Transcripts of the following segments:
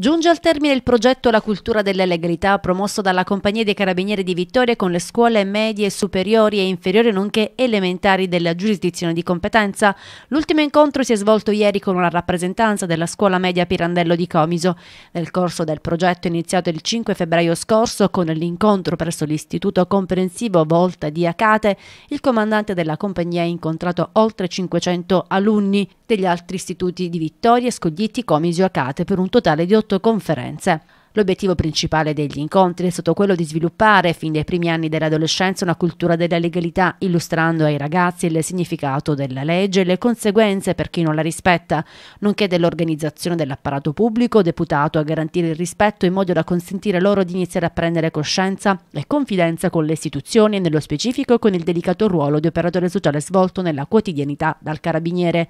Giunge al termine il progetto La cultura dell'allegrità promosso dalla Compagnia dei Carabinieri di Vittoria con le scuole medie, superiori e inferiori nonché elementari della giurisdizione di competenza. L'ultimo incontro si è svolto ieri con una rappresentanza della scuola media Pirandello di Comiso. Nel corso del progetto iniziato il 5 febbraio scorso con l'incontro presso l'istituto comprensivo Volta di Acate, il comandante della compagnia ha incontrato oltre 500 alunni degli altri istituti di Vittoria, Scoglitti, Comiso e Acate per un totale di 8 sotto conferenze. L'obiettivo principale degli incontri è stato quello di sviluppare fin dai primi anni dell'adolescenza una cultura della legalità, illustrando ai ragazzi il significato della legge e le conseguenze per chi non la rispetta, nonché dell'organizzazione dell'apparato pubblico deputato a garantire il rispetto in modo da consentire loro di iniziare a prendere coscienza e confidenza con le istituzioni e nello specifico con il delicato ruolo di operatore sociale svolto nella quotidianità dal carabiniere.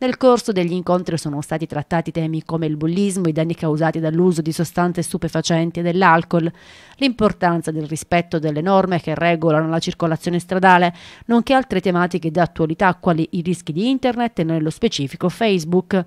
Nel corso degli incontri sono stati trattati temi come il bullismo, i danni causati dall'uso di sostanze stupefacenti e dell'alcol, l'importanza del rispetto delle norme che regolano la circolazione stradale, nonché altre tematiche d'attualità quali i rischi di internet e nello specifico Facebook.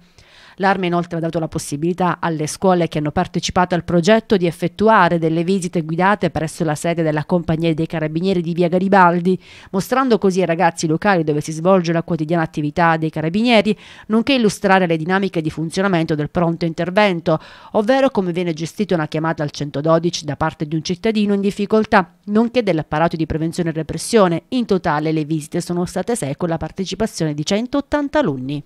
L'arma inoltre ha dato la possibilità alle scuole che hanno partecipato al progetto di effettuare delle visite guidate presso la sede della Compagnia dei Carabinieri di Via Garibaldi, mostrando così ai ragazzi i locali dove si svolge la quotidiana attività dei carabinieri, nonché illustrare le dinamiche di funzionamento del pronto intervento, ovvero come viene gestita una chiamata al 112 da parte di un cittadino in difficoltà, nonché dell'apparato di prevenzione e repressione. In totale le visite sono state sei con la partecipazione di 180 alunni.